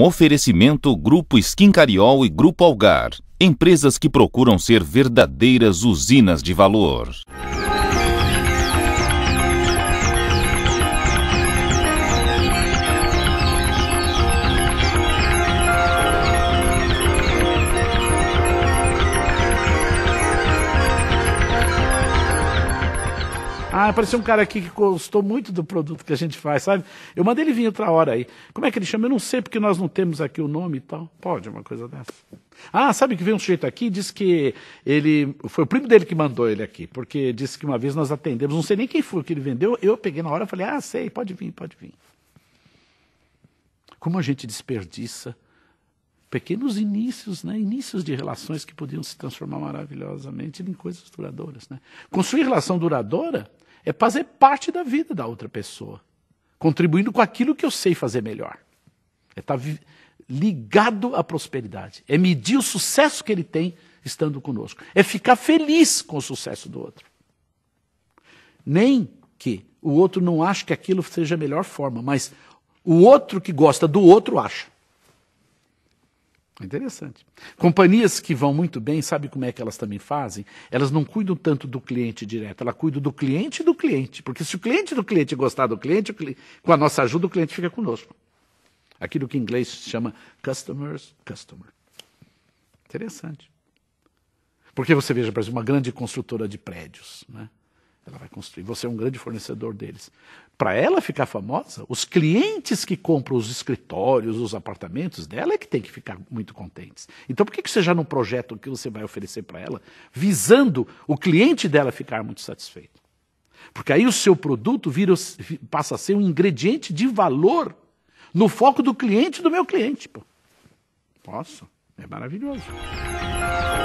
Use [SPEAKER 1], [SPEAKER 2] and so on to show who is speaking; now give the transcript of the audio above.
[SPEAKER 1] Um oferecimento Grupo Skin Cariol e Grupo Algar. Empresas que procuram ser verdadeiras usinas de valor. Ah, apareceu um cara aqui que gostou muito do produto que a gente faz, sabe? Eu mandei ele vir outra hora aí. Como é que ele chama? Eu não sei porque nós não temos aqui o nome e tal. Pode uma coisa dessa. Ah, sabe que veio um sujeito aqui e disse que ele. Foi o primo dele que mandou ele aqui, porque disse que uma vez nós atendemos, não sei nem quem foi que ele vendeu. Eu peguei na hora e falei, ah, sei, pode vir, pode vir. Como a gente desperdiça pequenos inícios, né? inícios de relações que podiam se transformar maravilhosamente em coisas duradouras. Né? Construir relação duradoura é fazer parte da vida da outra pessoa, contribuindo com aquilo que eu sei fazer melhor. É estar tá ligado à prosperidade, é medir o sucesso que ele tem estando conosco, é ficar feliz com o sucesso do outro. Nem que o outro não ache que aquilo seja a melhor forma, mas o outro que gosta do outro acha. Interessante. Companhias que vão muito bem, sabe como é que elas também fazem? Elas não cuidam tanto do cliente direto, ela cuida do cliente do cliente. Porque se o cliente do cliente gostar do cliente, com a nossa ajuda, o cliente fica conosco. Aquilo que em inglês se chama customers, customer. Interessante. Porque você veja, por exemplo, uma grande construtora de prédios, né? Ela vai construir. Você é um grande fornecedor deles. Para ela ficar famosa, os clientes que compram os escritórios, os apartamentos dela é que tem que ficar muito contentes. Então, por que, que você já não projeta o que você vai oferecer para ela, visando o cliente dela ficar muito satisfeito? Porque aí o seu produto vira, passa a ser um ingrediente de valor no foco do cliente do meu cliente. Pô. Posso? É maravilhoso.